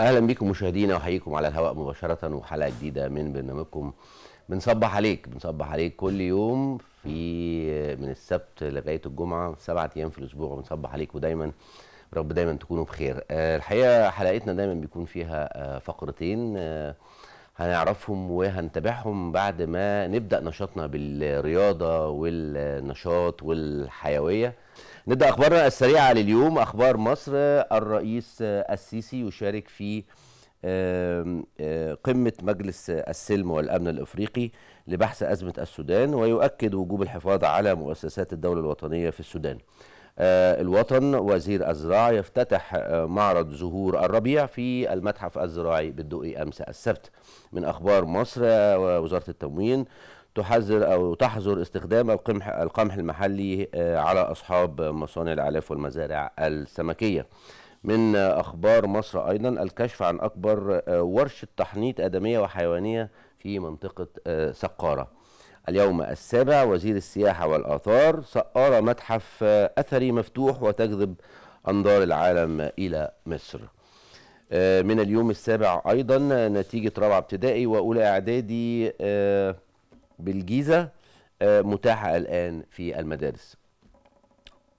اهلا بكم مشاهدينا وحييكم على الهواء مباشره وحلقه جديده من برنامجكم بنصبح عليك بنصبح عليك كل يوم في من السبت لغايه الجمعه سبعة ايام في الاسبوع بنصبح عليك ودايما رب دايما تكونوا بخير آه، الحقيقه حلقتنا دايما بيكون فيها آه، فقرتين آه، هنعرفهم وهنتابعهم بعد ما نبدا نشاطنا بالرياضه والنشاط والحيويه نبدا اخبارنا السريعه لليوم اخبار مصر الرئيس السيسي يشارك في قمه مجلس السلم والامن الافريقي لبحث ازمه السودان ويؤكد وجوب الحفاظ على مؤسسات الدوله الوطنيه في السودان الوطن وزير الزراعه يفتتح معرض زهور الربيع في المتحف الزراعي بالدقي امس السبت من اخبار مصر ووزاره التموين تحذر أو تحظر استخدام القمح, القمح المحلي آه، على أصحاب مصانع الأعلاف والمزارع السمكية من أخبار مصر أيضا الكشف عن أكبر آه، ورشة تحنيط آدمية وحيوانية في منطقة آه، سقارة اليوم السابع وزير السياحة والآثار سقارة متحف أثري مفتوح وتجذب أنظار العالم إلى مصر من اليوم السابع أيضا نتيجة رابعة ابتدائي وأولى إعدادي بالجيزه آه، متاحه الان في المدارس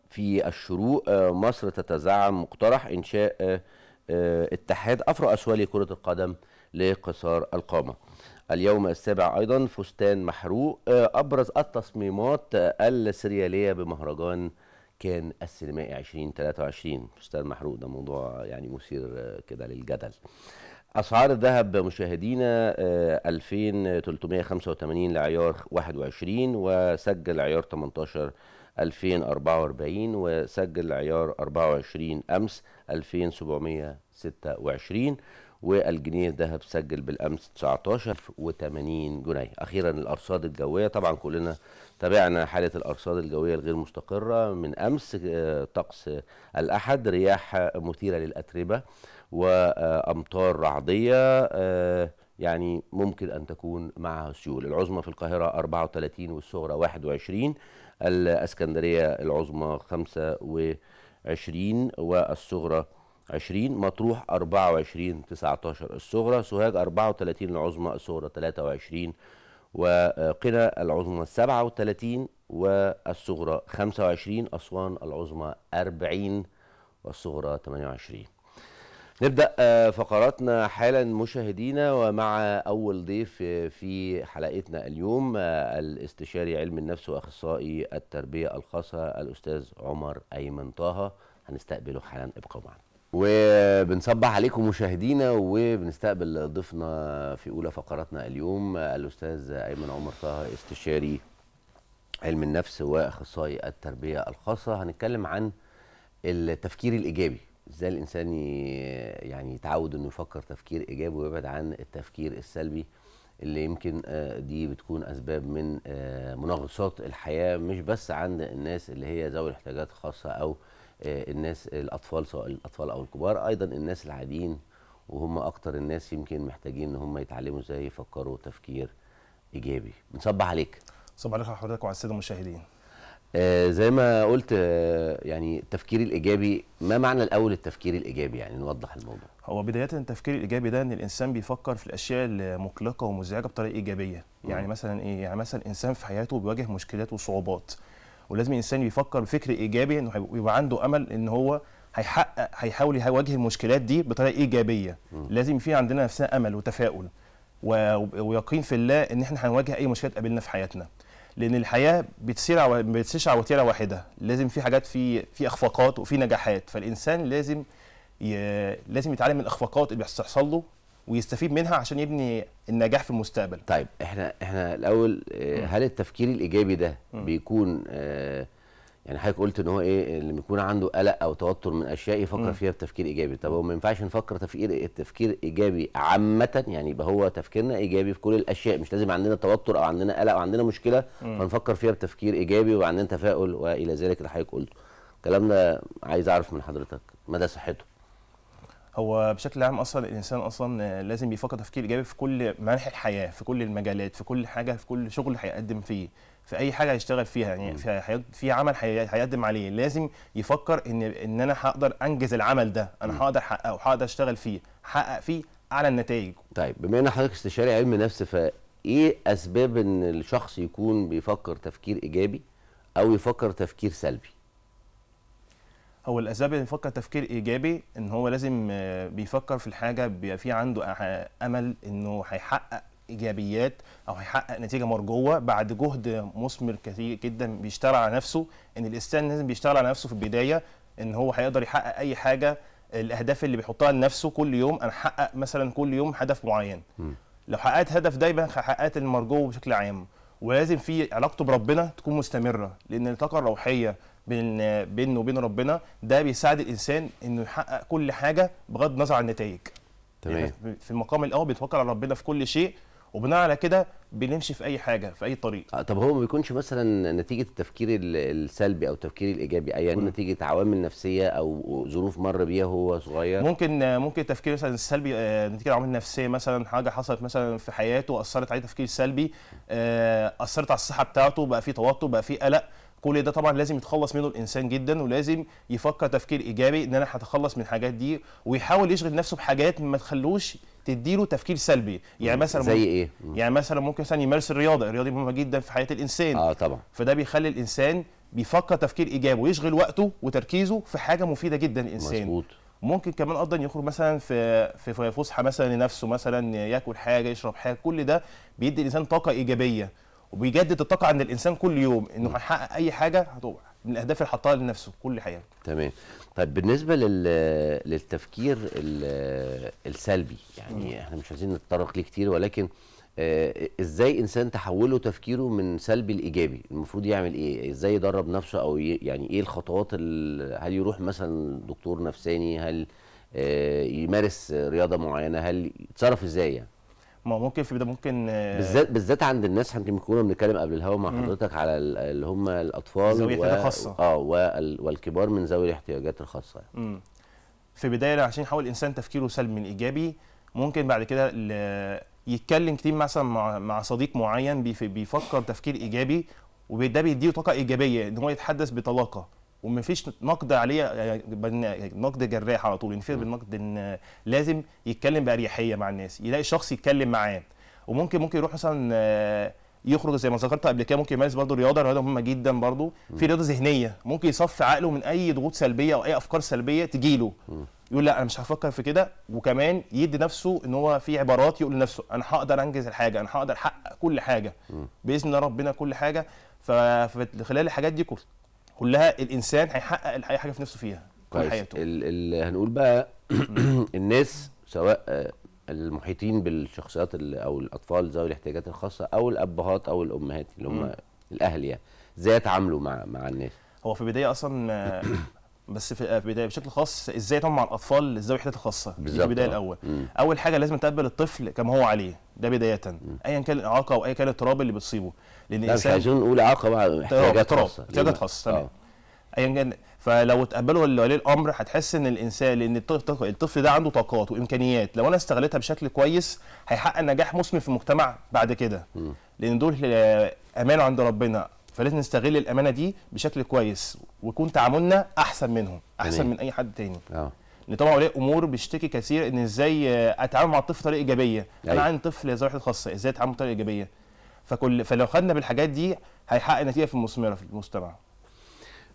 في الشروق آه، مصر تتزعم مقترح انشاء آه، اتحاد افرو اسوالي كره القدم لقصار القامه اليوم السابع ايضا فستان محروق ابرز التصميمات السرياليه بمهرجان كان السينمائي 2023 فستان محروق ده موضوع يعني مثير كده للجدل اسعار الذهب مشاهدينا 2385 آه، لعيار 21 وسجل عيار 18 2044 وسجل عيار 24 امس 2726 والجنيه الذهب سجل بالامس 1980 جنيه اخيرا الارصاد الجويه طبعا كلنا تابعنا حاله الارصاد الجويه الغير مستقره من امس آه، طقس الاحد رياح مثيره للاتربه وامطار رعديه آه، يعني ممكن ان تكون معها سيول العظمى في القاهره 34 والصغرى 21 الاسكندريه العظمى 25 والصغرى 20 مطروح 24 19 الصغرى سوهاج 34 العظمى الصغرى 23 وقنا العظمى 37 والصغرى 25 أسوان العظمى 40 والصغرى 28 نبدأ آه، فقراتنا حالا مشاهدينا ومع أول ضيف آه، في حلقتنا اليوم آه، الاستشاري علم النفس وأخصائي التربية الخاصة الأستاذ عمر أيمن طه هنستقبله حالا ابقوا معنا وبنصبح عليكم مشاهدينا وبنستقبل ضيفنا في أولى فقراتنا اليوم الأستاذ أيمن عمر طه استشاري علم النفس وأخصائي التربية الخاصة هنتكلم عن التفكير الإيجابي ازاي الانسان يعني يتعود انه يفكر تفكير ايجابي ويبعد عن التفكير السلبي اللي يمكن آه، دي بتكون اسباب من آه، منغصات الحياه مش بس عند الناس اللي هي ذوي الاحتياجات الخاصه او آه، الناس الاطفال سواء الاطفال او الكبار ايضا الناس العاديين وهم اكتر الناس يمكن محتاجين ان هم يتعلموا ازاي يفكروا تفكير ايجابي بنصبح عليك صباح الخير حضرتك وعلى الساده المشاهدين آه، زي ما قلت آه، يعني التفكير الايجابي ما معنى الاول التفكير الايجابي يعني نوضح الموضوع هو بدايه التفكير الايجابي ده ان الانسان بيفكر في الاشياء المقلقه ومزعجه بطريقه ايجابيه يعني مثلا ايه يعني مثلا الانسان في حياته بيواجه مشكلات وصعوبات ولازم الانسان يفكر بفكر ايجابي انه يبقى عنده امل ان هو هيحقق هيحاول يواجه المشكلات دي بطريقه ايجابيه مم. لازم في عندنا نفسنا امل وتفاؤل ويقين في الله ان احنا هنواجه اي مشكله تقابلنا في حياتنا لان الحياه بتصير عو... ما بتصيرش عواتيره واحده لازم في حاجات في في اخفاقات وفي نجاحات فالانسان لازم ي... لازم يتعلم من الاخفاقات اللي بتحصل له ويستفيد منها عشان يبني النجاح في المستقبل طيب احنا احنا الاول آه، هل التفكير الايجابي ده بيكون آه يعني حضرتك قلت ان هو ايه اللي بيكون عنده قلق او توتر من اشياء يفكر فيها بتفكير ايجابي طب هو ما ينفعش نفكر تفكير تفكير ايجابي عامه يعني يبقى هو تفكيرنا ايجابي في كل الاشياء مش لازم عندنا توتر او عندنا قلق او عندنا مشكله فنفكر فيها بتفكير ايجابي وعندنا تفاؤل والى ذلك اللي حضرتك قلته الكلام ده عايز اعرف من حضرتك مدى صحته هو بشكل عام اصلا الانسان اصلا لازم يفكر تفكير ايجابي في كل مناحي الحياه في كل المجالات في كل حاجه في كل شغل هيقدم فيه في اي حاجه هيشتغل فيها يعني في في عمل هيقدم عليه لازم يفكر ان ان انا هقدر انجز العمل ده انا هقدر احققه هقدر اشتغل فيه احقق فيه اعلى النتائج طيب بما ان حضرتك استشاري علم نفس فايه اسباب ان الشخص يكون بيفكر تفكير ايجابي او يفكر تفكير سلبي هو الاسباب اللي بيفكر تفكير ايجابي ان هو لازم آه، بيفكر في الحاجه بيبقى في عنده امل انه هيحقق ايجابيات او هيحقق نتيجه مرجوه بعد جهد مثمر كثير جدا بيشتغل على نفسه ان الانسان لازم بيشتغل على نفسه في البدايه ان هو هيقدر يحقق اي حاجه الاهداف اللي بيحطها لنفسه كل يوم انا هحقق مثلا كل يوم هدف معين م. لو حققت هدف دايما حققت المرجو بشكل عام ولازم في علاقته بربنا تكون مستمره لان الطاقه الروحيه بين بينه وبين ربنا ده بيساعد الانسان انه يحقق كل حاجه بغض النظر عن النتائج تمام يعني في المقام الاول بيتوكل على ربنا في كل شيء وبناء على كده بنمشي في اي حاجه في اي طريق آه، طب هو ما بيكونش مثلا نتيجه التفكير السلبي او التفكير الايجابي ايا يعني نتيجه عوامل نفسيه او ظروف مر بيها وهو صغير ممكن آه، ممكن التفكير مثلا السلبي آه، نتيجه عوامل نفسيه مثلا حاجه حصلت مثلا في حياته اثرت عليه تفكير سلبي اثرت على الصحه بتاعته بقى في توتر بقى في قلق كل ده طبعا لازم يتخلص منه الانسان جدا ولازم يفكر تفكير ايجابي ان انا هتخلص من الحاجات دي ويحاول يشغل نفسه بحاجات ما تخلوش تديله تفكير سلبي يعني مثلا زي ايه يعني مثلا ممكن مثلا يمارس الرياضه الرياضه مهمه جدا في حياه الانسان اه طبعا فده بيخلي الانسان بيفكر تفكير ايجابي ويشغل وقته وتركيزه في حاجه مفيده جدا للانسان مظبوط ممكن كمان ايضا يخرج مثلا في في فسحه مثلا لنفسه مثلا ياكل حاجه يشرب حاجه كل ده بيدي الانسان طاقه ايجابيه وبيجدد الطاقه عند الانسان كل يوم انه هيحقق اي حاجه هتبقى من الاهداف اللي حطها لنفسه كل حياته تمام طيب بالنسبه لل... للتفكير ال... السلبي يعني احنا مش عايزين نتطرق ليه كتير ولكن آه ازاي انسان تحوله تفكيره من سلبي لايجابي المفروض يعمل ايه ازاي يدرب نفسه او ي... يعني ايه الخطوات ال... هل يروح مثلا دكتور نفساني هل آه يمارس رياضه معينه هل يتصرف ازاي يعني ما ممكن في ده ممكن آه، بالذات بالذات عند الناس يمكن كنا بنتكلم قبل الهوا مع حضرتك على اللي هم الاطفال ذوي الاحتياجات الخاصه اه والكبار من ذوي الاحتياجات الخاصه يعني. في بدايه عشان يحاول الانسان تفكيره سلبي من ايجابي ممكن بعد كده يتكلم كتير مثلا مع, مع صديق معين بيفكر تفكير ايجابي وده بيديله طاقه ايجابيه ان هو يتحدث بطلاقه ومفيش نقد عليه يعني نقد جراح على طول ينفرد بالنقد ان لازم يتكلم باريحيه مع الناس يلاقي شخص يتكلم معاه وممكن ممكن يروح مثلا يخرج زي ما ذكرت قبل كده ممكن يمارس برضه رياضه رياضه مهمه جدا برضه في رياضه ذهنيه ممكن يصفي عقله من اي ضغوط سلبيه او اي افكار سلبيه تجي له يقول لا انا مش هفكر في كده وكمان يدي نفسه ان هو في عبارات يقول لنفسه انا هقدر انجز الحاجه انا هقدر احقق كل حاجه باذن الله ربنا كل حاجه فخلال الحاجات دي كلها الانسان هيحقق الحقيقه حاجه في نفسه فيها كل حياته الـ الـ هنقول بقى الناس سواء آه، المحيطين بالشخصيات او الاطفال ذوي الاحتياجات الخاصه او الابهات او الامهات اللي هم الاهل يعني ازاي يتعاملوا مع مع الناس هو في البدايه اصلا آه، بس في آه، بدايه بشكل خاص ازاي اتعامل مع الاطفال ازاي الوحدات الخاصه دي البدايه آه. الاول مم. اول حاجه لازم تقبل الطفل كما هو عليه ده بدايه ايا كان الاعاقه او ايا كان الاضطراب اللي بتصيبه لان الانسان مش عايزين نقول اعاقه بقى احتياجات خاصه احتياجات خاصه تمام آه. ايا كان فلو تقبله ولي الامر هتحس ان الانسان لان الطفل ده عنده طاقات وامكانيات لو انا استغلتها بشكل كويس هيحقق نجاح مثمر في المجتمع بعد كده لان دول امان عند ربنا فلازم نستغل الامانه دي بشكل كويس ويكون تعاملنا احسن منهم احسن من اي حد تاني اه ان طبعا اولياء امور بيشتكي كثير ان ازاي اتعامل مع الطفل بطريقه ايجابيه انا أيوه. عندي طفل ذوي خاصه ازاي اتعامل بطريقه ايجابيه فكل فلو خدنا بالحاجات دي هيحقق نتيجه في المثمره في المجتمع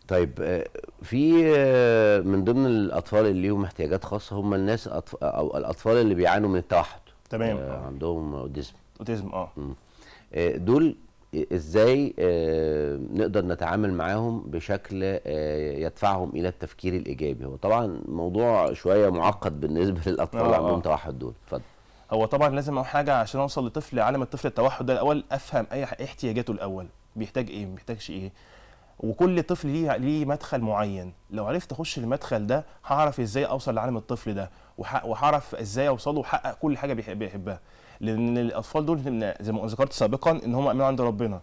طيب آه، في آه، من ضمن الاطفال اللي ليهم احتياجات خاصه هم الناس أطف... او الاطفال اللي بيعانوا من التوحد تمام آه، عندهم اوتيزم اوتيزم اه دول ازاي آه، نقدر نتعامل معاهم بشكل آه، يدفعهم الى التفكير الايجابي هو طبعا موضوع شويه معقد بالنسبه للاطفال اللي آه، عندهم توحد دول اتفضل هو طبعا لازم اول حاجه عشان اوصل لطفل عالم الطفل التوحد ده الاول افهم اي احتياجاته الاول بيحتاج ايه ما بيحتاجش ايه وكل طفل ليه ليه مدخل معين لو عرفت اخش المدخل ده هعرف ازاي اوصل لعالم الطفل ده وهعرف ازاي اوصله واحقق كل حاجه بيحبها لان الاطفال دول زي ما ذكرت سابقا ان هم امين عند ربنا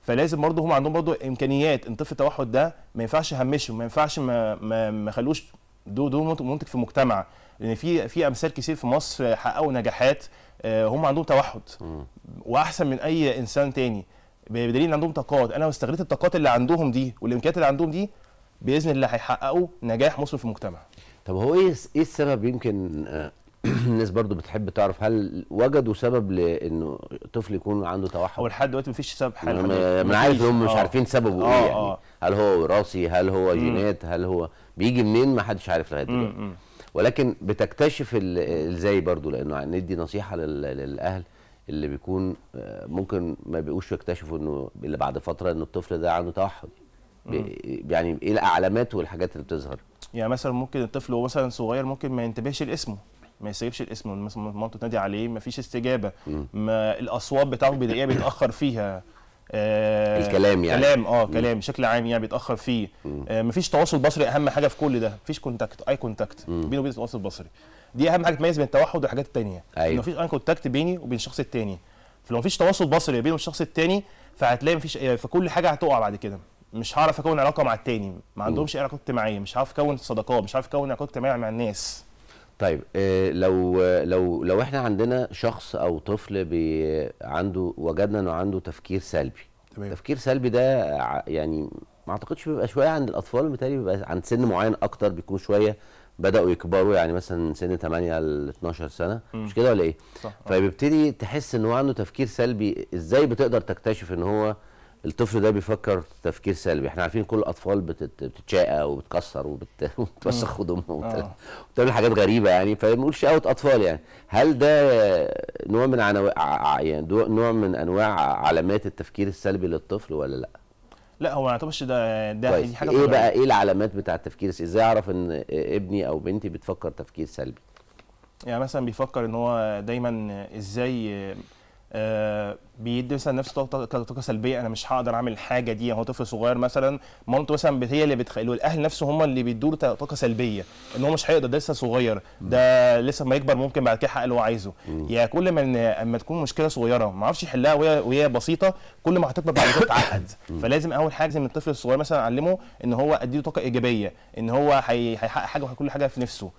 فلازم برضه هم عندهم برضه امكانيات ان طفل التوحد ده ما ينفعش همشه ما ينفعش ما ما, ما خلوش دو دو منتج في المجتمع لان في في امثال كتير في مصر حققوا نجاحات آه، هم عندهم توحد واحسن من اي انسان تاني بدليل ان عندهم طاقات انا لو استغليت الطاقات اللي عندهم دي والامكانيات اللي عندهم دي باذن الله هيحققوا نجاح مصر في المجتمع طب هو ايه ايه السبب يمكن آه، الناس برضو بتحب تعرف هل وجدوا سبب لانه طفل يكون عنده توحد؟ هو لحد دلوقتي مفيش سبب حالي انا عارف هم مش آه. عارفين سببه آه، ايه يعني آه. هل هو وراثي؟ هل هو جينات؟ هل هو بيجي منين؟ ما حدش عارف لغايه دلوقتي ولكن بتكتشف ازاي برضو لانه ندي نصيحه للاهل اللي بيكون آه، ممكن ما بيقوش يكتشفوا انه اللي بعد فتره ان الطفل ده عنده توحد يعني ايه الاعلامات والحاجات اللي بتظهر يعني مثلا ممكن الطفل وهو مثلا صغير ممكن ما ينتبهش لاسمه ما يسيبش الاسم مامته تنادي عليه ما فيش استجابه ما الاصوات بتاعه البدائيه بيتاخر فيها آه الكلام يعني كلام اه كلام بشكل عام يعني بيتاخر فيه آه مفيش تواصل بصري اهم حاجه في كل ده مفيش كونتاكت اي كونتاكت بينه وبين التواصل البصري دي اهم حاجه تميز بين التوحد والحاجات التانيه أيوه. مفيش اي كونتاكت بيني وبين الشخص التاني فلو مفيش تواصل بصري بينه والشخص التاني فهتلاقي مفيش آه، فكل حاجه هتقع بعد كده مش هعرف اكون علاقه مع التاني ما عندهمش اي علاقات اجتماعيه مش هعرف اكون صداقات مش هعرف اكون علاقه اجتماعيه مع الناس طيب آه، لو لو لو احنا عندنا شخص او طفل بي عنده وجدنا انه عنده تفكير سلبي تمام. تفكير سلبي ده يعني ما اعتقدش بيبقى شويه عند الاطفال متهيألي بيبقى عند سن معين اكتر بيكونوا شويه بداوا يكبروا يعني مثلا سن 8 ل 12 سنه م. مش كده ولا ايه صح. فبيبتدي تحس ان هو عنده تفكير سلبي ازاي بتقدر تكتشف ان هو الطفل ده بيفكر تفكير سلبي احنا عارفين كل الاطفال بتتشقى وبتكسر وبتوسخ خدومها آه. وبتعمل حاجات غريبه يعني فما نقولش اوت اطفال يعني هل ده نوع من عنو... يعني نوع من انواع علامات التفكير السلبي للطفل ولا لا؟ لا هو ما يعتبرش ده ده طيب، حاجه ايه بقى ايه العلامات بتاع التفكير السلبي؟ ازاي اعرف ان ابني او بنتي بتفكر تفكير سلبي؟ يعني مثلا بيفكر ان هو دايما ازاي آه، بيدي مثلا نفسه طاقه سلبيه انا مش هقدر اعمل الحاجه دي هو طفل صغير مثلا مامته مثلا هي اللي بتخيله الاهل نفسهم هم اللي بيدوا طاقه سلبيه ان هو مش هيقدر ده لسه صغير ده لسه ما يكبر ممكن بعد كده يحقق اللي هو عايزه يا يعني كل ما اما تكون مشكله صغيره ما اعرفش يحلها وهي وهي بسيطه كل ما هتكبر بعد كده تتعقد فلازم اول حاجه لازم الطفل الصغير مثلا اعلمه ان هو اديله طاقه ايجابيه ان هو هيحقق حاجه وكل حاجه في نفسه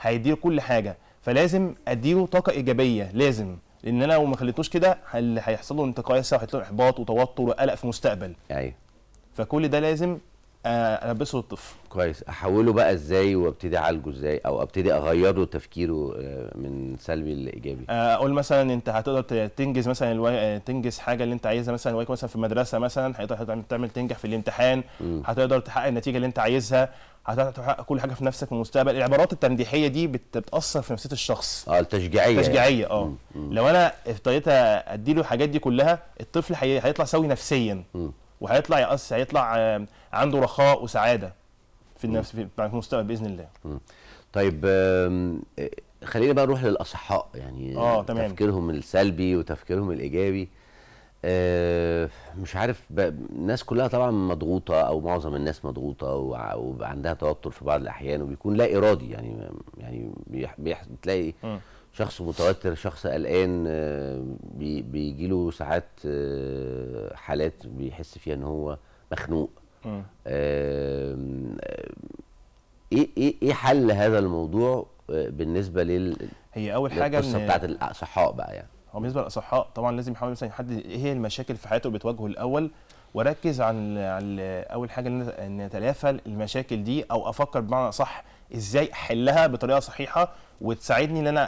هيديله كل حاجه فلازم اديله طاقه ايجابيه لازم لان انا لو ما خليتوش كده اللي هيحصل له انتقايه هيحصل له احباط وتوتر وقلق في المستقبل ايوه فكل ده لازم آه، البسه الطفل كويس احوله بقى ازاي وابتدي اعالجه ازاي او ابتدي اغيره تفكيره آه، من سلبي لايجابي آه، اقول مثلا انت هتقدر تنجز مثلا الو... تنجز حاجه اللي انت عايزها مثلا الواجب مثلا في المدرسه مثلا هتقدر تعمل تنجح في الامتحان هتقدر تحقق النتيجه اللي انت عايزها هتحقق كل حاجه في نفسك في المستقبل العبارات التمديحيه دي بتاثر في نفسيه الشخص اه التشجيعيه يعني. التشجيعيه اه لو انا ابتديت ادي له الحاجات دي كلها الطفل هيطلع سوي نفسيا وهيطلع يقص هيطلع آه، عنده رخاء وسعاده في النفس في المستقبل باذن الله طيب آه، خلينا بقى نروح للاصحاء يعني آه، تمام. تفكيرهم السلبي وتفكيرهم الايجابي آه، مش عارف الناس كلها طبعا مضغوطه او معظم الناس مضغوطه وعندها توتر في بعض الاحيان وبيكون لا ارادي يعني يعني بتلاقي شخص متوتر شخص قلقان آه، بيجي له ساعات آه، حالات بيحس فيها ان هو مخنوق ايه ايه ايه حل هذا الموضوع بالنسبه لل هي اول حاجه القصه بتاعت الاصحاء بقى يعني او بالنسبه للاصحاء طبعا لازم يحاول مثلا يحدد ايه هي المشاكل في حياته اللي بتواجهه الاول واركز عن على اول حاجه ان اتلافى المشاكل دي او افكر بمعنى صح ازاي احلها بطريقه صحيحه وتساعدني ان انا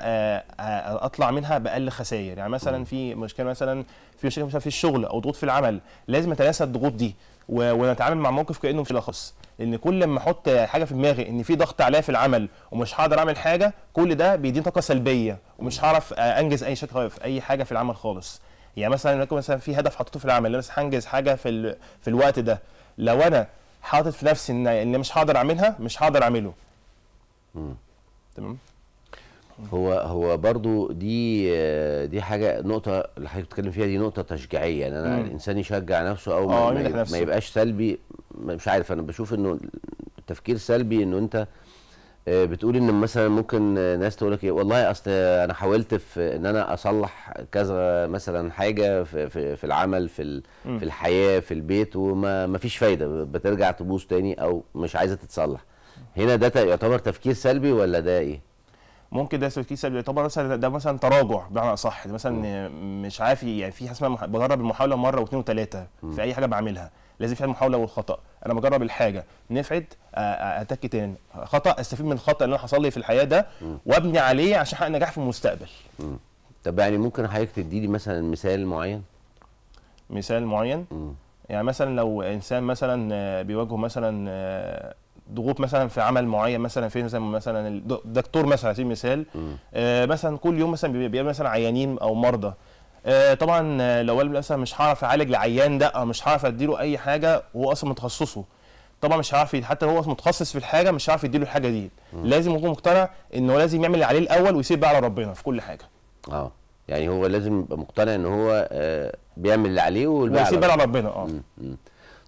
اطلع منها باقل خسائر يعني مثلا في مشكله مثلا في مشكله مثلا في الشغل او ضغوط في العمل لازم اتلاسى الضغوط دي ونتعامل مع موقف كانه في الاخص لان كل ما احط حاجه في دماغي ان في ضغط عليا في العمل ومش هقدر اعمل حاجه كل ده بيديني طاقه سلبيه ومش هعرف انجز اي شكل في اي حاجه في العمل خالص يعني مثلا مثلا في هدف حطيته في العمل انا هنجز حاجه في ال... في الوقت ده لو انا حاطط في نفسي ان ان مش هقدر اعملها مش هقدر اعمله تمام هو هو برضو دي دي حاجه نقطه اللي حضرتك بتتكلم فيها دي نقطه تشجيعيه يعني انا مم. الانسان يشجع نفسه او ما, آه، ما, ما يبقاش سلبي مش عارف انا بشوف انه التفكير سلبي انه انت آه، بتقول ان مثلا ممكن ناس تقول لك إيه، والله اصل انا حاولت في ان انا اصلح كذا مثلا حاجه في, في, في العمل في في الحياه في البيت وما ما فيش فايده بترجع تبوظ تاني او مش عايزه تتصلح هنا ده يعتبر تفكير سلبي ولا ده ايه ممكن ده سلبي يعتبر مثلا ده مثلا تراجع بمعنى اصح مثلا مش عارف يعني في حاجه اسمها بجرب المحاوله مره واثنين وثلاثه في اي حاجه بعملها لازم فيها المحاوله والخطا انا بجرب الحاجه نفعت اتك تاني خطا استفيد من الخطا اللي انا حصل لي في الحياه ده وابني عليه عشان احقق نجاح في المستقبل طب يعني ممكن حضرتك تدي لي مثلا مثال معين مثال معين يعني مثلا لو انسان مثلا آه، بيواجهه مثلا آه، ضغوط مثلا في عمل معين مثلا في مثلا مثلا الدكتور مثلا على سبيل المثال آه مثلا كل يوم مثلا بيقابل مثلا عيانين او مرضى آه طبعا لو قال مثلا مش هعرف اعالج العيان ده او مش هعرف اديله اي حاجه وهو اصلا متخصصه طبعا مش هيعرف حتى لو هو متخصص في الحاجه مش هيعرف يديله الحاجه دي مم. لازم يكون مقتنع ان هو لازم يعمل اللي عليه الاول ويسيب بقى على ربنا في كل حاجه اه يعني هو لازم يبقى مقتنع ان هو آه بيعمل اللي عليه ويسيب بقى على ربنا اه مم. مم.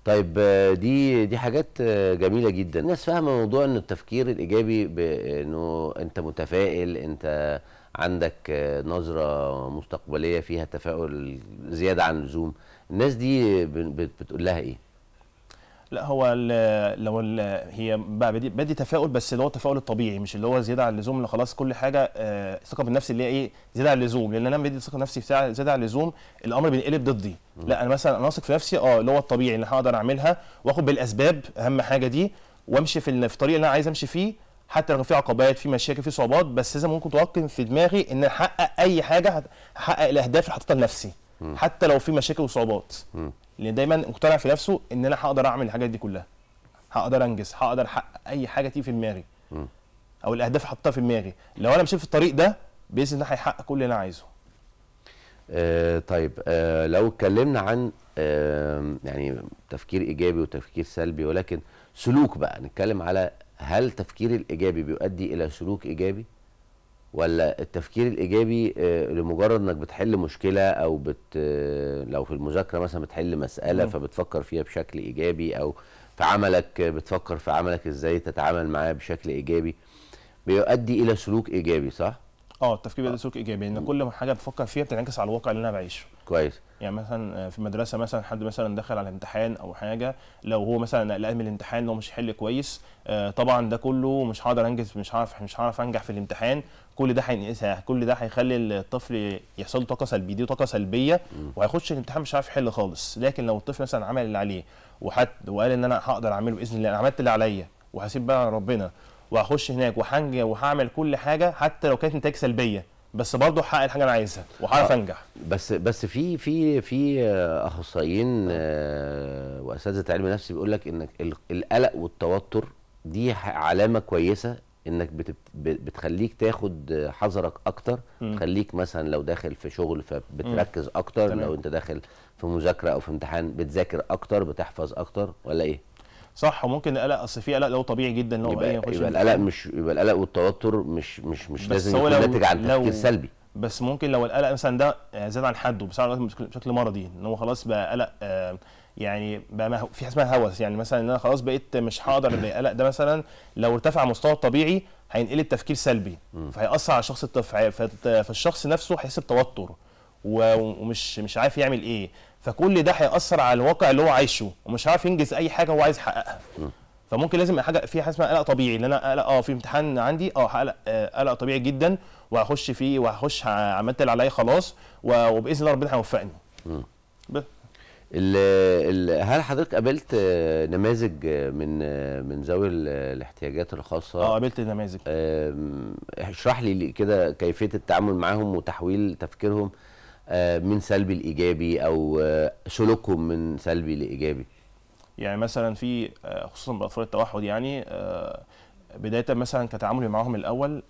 طيب آه، دي دي حاجات آه، جميله جدا الناس فاهمه موضوع ان التفكير الايجابي بانه انت متفائل انت عندك آه، نظره مستقبليه فيها تفاؤل زياده عن اللزوم الناس دي بتقول لها ايه لا هو لو هي بدي بدي تفاؤل بس اللي هو التفاؤل الطبيعي مش اللي هو زياده عن اللزوم اللي خلاص كل حاجه آه، ثقه بالنفس اللي هي ايه زياده عن اللزوم لان انا بدي ثقه بنفسي بتاع زياده عن اللزوم الامر بينقلب ضدي لا انا مثلا انا واثق في نفسي اه اللي هو الطبيعي اللي هقدر اعملها واخد بالاسباب اهم حاجه دي وامشي في الطريق اللي انا عايز امشي فيه حتى لو في عقبات في مشاكل في صعوبات بس لازم ممكن توقن في دماغي ان احقق اي حاجه هحقق الاهداف اللي حاططها لنفسي حتى لو في مشاكل وصعوبات لان دايما مقتنع في نفسه ان انا هقدر اعمل الحاجات دي كلها هقدر انجز هقدر احقق اي حاجه تيجي في دماغي او الاهداف حطها في دماغي لو انا مشيت في الطريق ده باذن الله هيحقق كل اللي انا عايزه آه طيب آه لو اتكلمنا عن آه يعني تفكير ايجابي وتفكير سلبي ولكن سلوك بقى نتكلم على هل التفكير الايجابي بيؤدي الى سلوك ايجابي ولا التفكير الايجابي آه، لمجرد انك بتحل مشكله او بت آه، لو في المذاكره مثلا بتحل مساله فبتفكر فيها بشكل ايجابي او في عملك آه، بتفكر في عملك ازاي تتعامل معاه بشكل ايجابي بيؤدي الى سلوك ايجابي صح؟ اه التفكير بيؤدي سلوك ايجابي ان كل حاجه بفكر فيها بتنعكس على الواقع اللي انا بعيشه كويس يعني مثلا في المدرسه مثلا حد مثلا دخل على امتحان او حاجه لو هو مثلا قلقان من الامتحان ان هو مش هيحل كويس طبعا ده كله مش هقدر انجز مش هعرف مش هعرف انجح في الامتحان كل ده هينقسها كل ده هيخلي الطفل يحصل له طاقه سلبيه دي طاقه سلبيه وهيخش الامتحان مش عارف يحل خالص لكن لو الطفل مثلا عمل اللي عليه وحد وقال ان انا هقدر اعمله باذن الله انا عملت اللي عليا وهسيب بقى ربنا وهخش هناك وهنج وهعمل كل حاجه حتى لو كانت نتائج سلبيه بس برضه هحقق الحاجه اللي انا عايزها وهعرف آه. انجح بس بس في في في اخصائيين آه، واساتذه علم نفس بيقول لك ان القلق والتوتر دي علامه كويسه انك بتخليك تاخد حذرك اكتر تخليك مثلا لو داخل في شغل فبتركز اكتر تمام. لو انت داخل في مذاكره او في امتحان بتذاكر اكتر بتحفظ اكتر ولا ايه صح وممكن القلق اصل في قلق لو طبيعي جدا ان هو يبقى, إيه، يبقى القلق مش يبقى القلق والتوتر مش مش مش لازم يكون ناتج عن تفكير سلبي بس ممكن لو القلق مثلا ده زاد عن حده بشكل مرضي ان هو خلاص بقى قلق آه يعني بقى ما في حاجه اسمها هوس يعني مثلا ان انا خلاص بقيت مش هقدر القلق ده مثلا لو ارتفع مستوى الطبيعي هينقل التفكير سلبي فهيأثر على الشخص التف... فالشخص نفسه هيحس بتوتر ومش مش عارف يعمل ايه فكل ده هيأثر على الواقع اللي هو عايشه ومش عارف ينجز اي حاجه هو عايز يحققها فممكن لازم حاجه في حاجه اسمها قلق طبيعي ان انا قلق اه في امتحان عندي اه هقلق آه، قلق طبيعي جدا وهخش فيه وهخش عملت اللي عليا خلاص وباذن الله ربنا هيوفقني هل حضرتك قابلت نماذج من من ذوي الاحتياجات الخاصه؟ اه قابلت نماذج اشرح لي كده كيفيه التعامل معاهم وتحويل تفكيرهم آه، من سلبي لايجابي او آه، سلوكهم من سلبي لايجابي. يعني مثلا في آه، خصوصا باطفال التوحد يعني بدايه مثلا كتعاملي معاهم الاول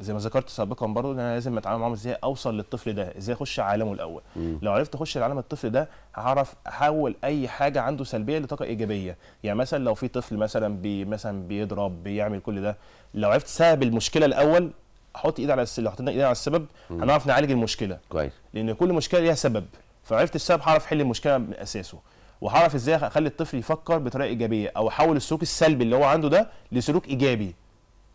زي ما ذكرت سابقا برضه ان انا لازم اتعامل معاهم ازاي اوصل للطفل ده ازاي اخش عالمه الاول مم. لو عرفت اخش عالم الطفل ده هعرف احول اي حاجه عنده سلبيه لطاقه ايجابيه يعني مثلا لو في طفل مثلا بي مثلا بيضرب بيعمل كل ده لو عرفت سبب المشكله الاول احط ايدي على السبب لو حطينا ايدي على السبب مم. هنعرف نعالج المشكله كويس لان كل مشكله ليها سبب فعرفت السبب هعرف احل المشكله من اساسه وهعرف ازاي اخلي الطفل يفكر بطريقه ايجابيه او احول السلوك السلبي اللي هو عنده ده لسلوك ايجابي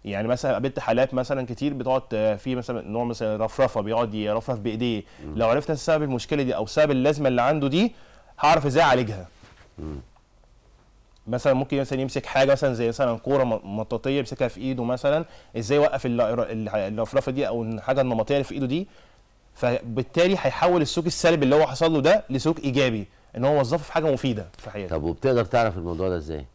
يعني مثلا قابلت حالات مثلا كتير بتقعد آه، في مثلا نوع مثلا رفرفه بيقعد يرفرف بايديه لو عرفت سبب المشكله دي او سبب اللازمه اللي عنده دي هعرف ازاي اعالجها مثلا ممكن مثلا يمسك حاجه مثلا زي مثلا كوره مطاطيه يمسكها في ايده مثلا ازاي يوقف الرفرفه دي او الحاجه النمطيه اللي في ايده دي فبالتالي هيحول السلوك السلبي اللي هو حصل له ده لسلوك ايجابي ان هو وظفه في حاجه مفيده في حياته طب وبتقدر تعرف الموضوع ده ازاي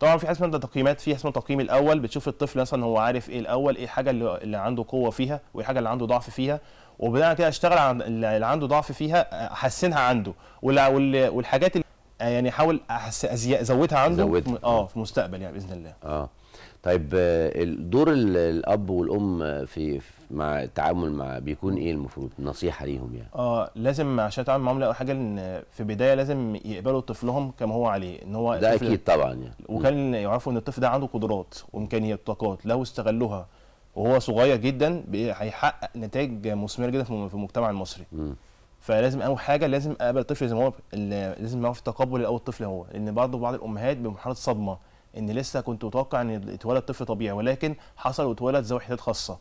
طبعا في حاجه اسمها تقييمات في اسمها التقييم الاول بتشوف الطفل مثلا هو عارف ايه الاول ايه الحاجه اللي عنده قوه فيها وايه الحاجه اللي عنده ضعف فيها وبناء كده اشتغل على اللي عنده ضعف فيها احسنها عنده والحاجات اللي يعني احاول ازودها عنده زودها. اه في المستقبل يعني باذن الله اه طيب آه، دور الاب والام في مع التعامل مع بيكون ايه المفروض نصيحه ليهم يعني اه لازم عشان تعمل معامله او حاجه ان في بدايه لازم يقبلوا طفلهم كما هو عليه ان هو ده اكيد طبعا يعني وكان يعرفوا ان الطفل ده عنده قدرات وامكانيات وطاقات لو استغلوها وهو صغير جدا هيحقق نتائج مثمره جدا في المجتمع المصري م. فلازم اول حاجه لازم اقبل الطفل زي ما هو لازم اعرف تقبل الاول الطفل هو لان برضه بعض الامهات بمرحله صدمه ان لسه كنت متوقع ان يتولد طفل طبيعي ولكن حصل واتولد ذوي احتياجات خاصه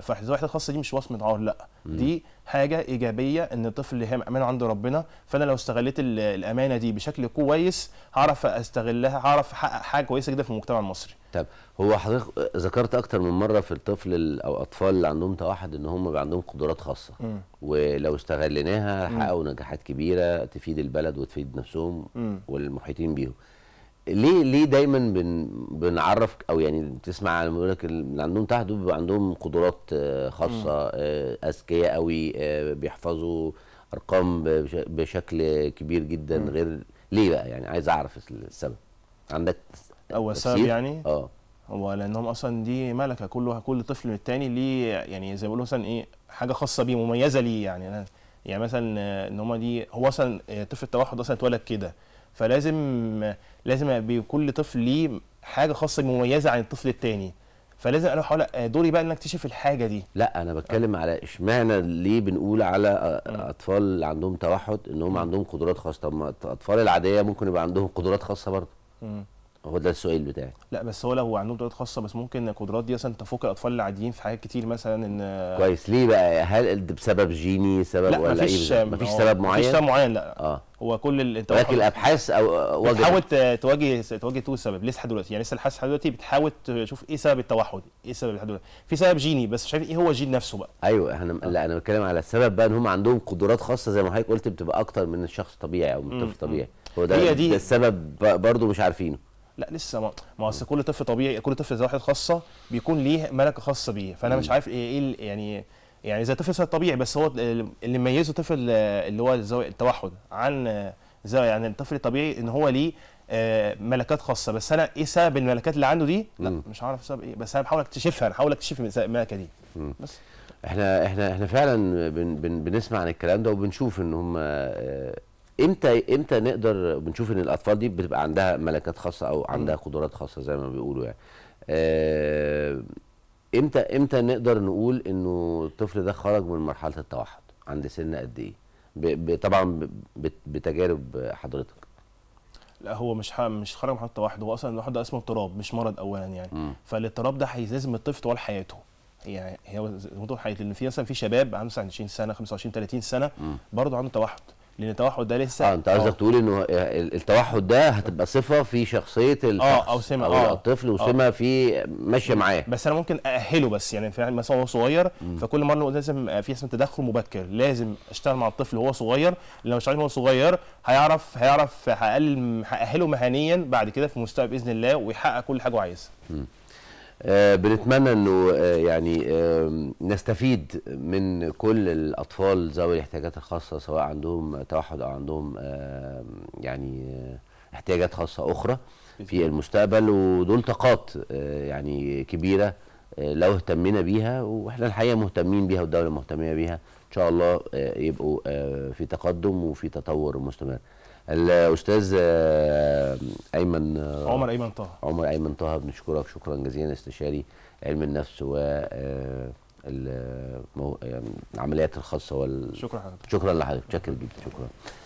فالحذاء الخاصه دي مش وصمه عار لا دي حاجه ايجابيه ان الطفل اللي هي امانه عند ربنا فانا لو استغليت الامانه دي بشكل كويس هعرف استغلها هعرف احقق حاجه كويسه جدا في المجتمع المصري طب هو حضرتك ذكرت اكتر من مره في الطفل او الاطفال اللي عندهم توحد ان هم بيبقى عندهم قدرات خاصه مم. ولو استغليناها حققوا نجاحات كبيره تفيد البلد وتفيد نفسهم مم. والمحيطين بيهم ليه ليه دايما بن بنعرف او يعني تسمع عن بيقول لك اللي عندهم تحت دول بيبقى عندهم قدرات آه، خاصه آه، اذكياء قوي آه، بيحفظوا ارقام بشكل كبير جدا غير ليه بقى يعني عايز اعرف السبب عندك هو السبب يعني اه هو لانهم اصلا دي ملكه كل كل طفل من الثاني ليه يعني زي ما بيقولوا مثلا ايه حاجه خاصه بيه مميزه ليه يعني انا يعني مثلا ان هم دي هو اصلا طفل التوحد اصلا اتولد كده فلازم لازم كل طفل ليه حاجه خاصه مميزه عن الطفل الثاني فلازم انا احاول دوري بقى ان اكتشف الحاجه دي لا انا بتكلم أه. على اشمعنى ليه بنقول على اطفال اللي عندهم توحد ان هم عندهم قدرات خاصه طب ما الاطفال العاديه ممكن يبقى عندهم قدرات خاصه برضه هو ده السؤال بتاعي لا بس هو لو عندهم قدرات خاصه بس ممكن القدرات دي مثلا تفوق الاطفال العاديين في حاجات كتير مثلا ان كويس ليه بقى هل بسبب جيني سبب لا ولا مفيش ايه مفيش سبب معين مفيش سبب معين لا اه هو كل ال... انت ولكن الابحاث او وجد. بتحاول تواجه تواجه تو السبب لسه لحد دلوقتي يعني لسه لحد دلوقتي بتحاول تشوف ايه سبب التوحد ايه سبب لحد في سبب جيني بس مش عارف ايه هو الجين نفسه بقى ايوه احنا آه. لا انا بتكلم على السبب بقى ان هم عندهم قدرات خاصه زي ما حضرتك قلت بتبقى اكتر من الشخص الطبيعي او من الطفل الطبيعي هو ده, هي دي ده السبب برضه مش عارفينه لا لسه ما ما اصل كل طفل طبيعي كل طفل ذو خاصه بيكون ليه ملكه خاصه بيه فانا مم. مش عارف ايه ايه يعني يعني زي طفل طبيعي بس هو اللي يميزه طفل آه، اللي هو ذوي التوحد عن زاوية يعني الطفل الطبيعي ان هو ليه آه، ملكات خاصه بس انا ايه سبب الملكات اللي عنده دي لا م. مش عارف سبب ايه بس انا بحاول اكتشفها انا بحاول اكتشف الملكه دي م. بس احنا احنا احنا فعلا بن بن بنسمع عن الكلام ده وبنشوف ان هم آه، امتى امتى نقدر بنشوف ان الاطفال دي بتبقى عندها ملكات خاصه او عندها قدرات خاصه زي ما بيقولوا يعني امتى امتى نقدر نقول انه الطفل ده خرج من مرحله التوحد عند سن قد ايه طبعا بتجارب حضرتك لا هو مش مش خرج من مرحله التوحد هو اصلا الواحد ده اسمه اضطراب مش مرض اولا يعني م. فالاضطراب ده هيلازم الطفل طوال حياته يعني هي طول حياته لان في مثلا في شباب عنده 20 سنه 25 30 سنه برضه عنده توحد لان التوحد ده لسه اه انت قصدك تقول انه التوحد ده هتبقى صفه في شخصيه الشخص اه او سمه او آه. الطفل وسمه آه. في ماشيه معاه بس انا ممكن ااهله بس يعني في مثلا هو صغير م. فكل مره لازم في اسم تدخل مبكر لازم اشتغل مع الطفل وهو صغير لو اشتغل وهو صغير هيعرف هيعرف هقلل هاهله مهنيا بعد كده في مستوى باذن الله ويحقق كل حاجه هو عايزها آه، بنتمنى انه آه، يعني نستفيد من كل الاطفال ذوي الاحتياجات الخاصه سواء عندهم توحد او عندهم يعني آه، احتياجات خاصه اخرى في المستقبل ودول طاقات يعني كبيره لو اهتمينا بيها واحنا الحقيقه مهتمين بيها والدوله مهتميه بيها ان شاء الله يبقوا في تقدم وفي تطور مستمر الاستاذ آه، ايمن آه، عمر ايمن طه عمر ايمن طه بنشكرك شكرا جزيلا استشاري علم النفس و آه، يعني العمليات الخاصه وال... شكرا حضرتك شكرا لحضرتك شكرا جدا شكرا